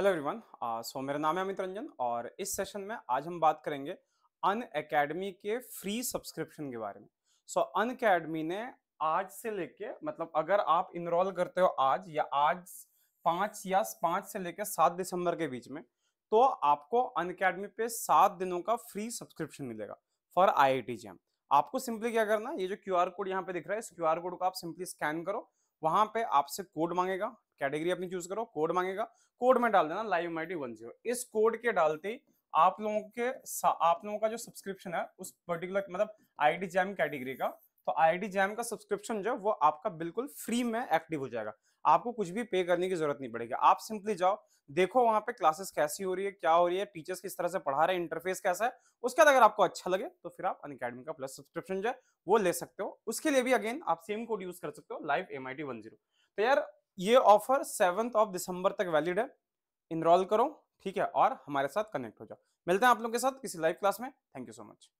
hello everyone so मेरा नाम है अमित रंजन और इस सेशन में आज हम बात करेंगे अन अकेडमी के फ्री सब्सक्रिप्शन के बारे में सो अन अकेडमी ने आज से लेके मतलब अगर आप इनरोल करते हो आज या आज पाँच या पाँच से लेके सात दिसंबर के बीच में तो आपको अन अकेडमी पे सात दिनों का फ्री सब्सक्रिप्शन मिलेगा for I I T JAM आपको सिंपली क्या करना ये जो क्यू आर कोड यहाँ पे दिख रहा है इस क्यू आर कोड को आप सिंपली स्कैन करो वहाँ पे आपसे कोड मांगेगा कैटेगरी अपनी चूज करो कोड मांगेगा कोड में डाल देना लाइव माइटी वन जीरो इस कोड के डालते ही आप लोगों के आप लोगों का जो सब्सक्रिप्शन है उस पर्टिकुलर मतलब आईडी जैम कैटेगरी का तो आईडी जैम का सब्सक्रिप्शन जो है वो आपका बिल्कुल फ्री में एक्टिव हो जाएगा आपको कुछ भी पे करने की जरूरत नहीं पड़ेगी आप सिंपली जाओ देखो वहां पे क्लासेस कैसी हो रही है क्या हो रही है टीचर्स किस तरह से पढ़ा रहे हैं इंटरफेस कैसा है उसके बाद अगर आपको अच्छा लगे तो फिर आप अन का प्लस सब्सक्रिप्शन जो है वो ले सकते हो उसके लिए भी अगेन आप सेम कोड यूज कर सकते हो लाइव एम आई तो यार ये ऑफर सेवंथ ऑफ दिसंबर तक वैलिड है इनरोल करो ठीक है और हमारे साथ कनेक्ट हो जाओ मिलते हैं आप लोग के साथ किसी लाइव क्लास में थैंक यू सो मच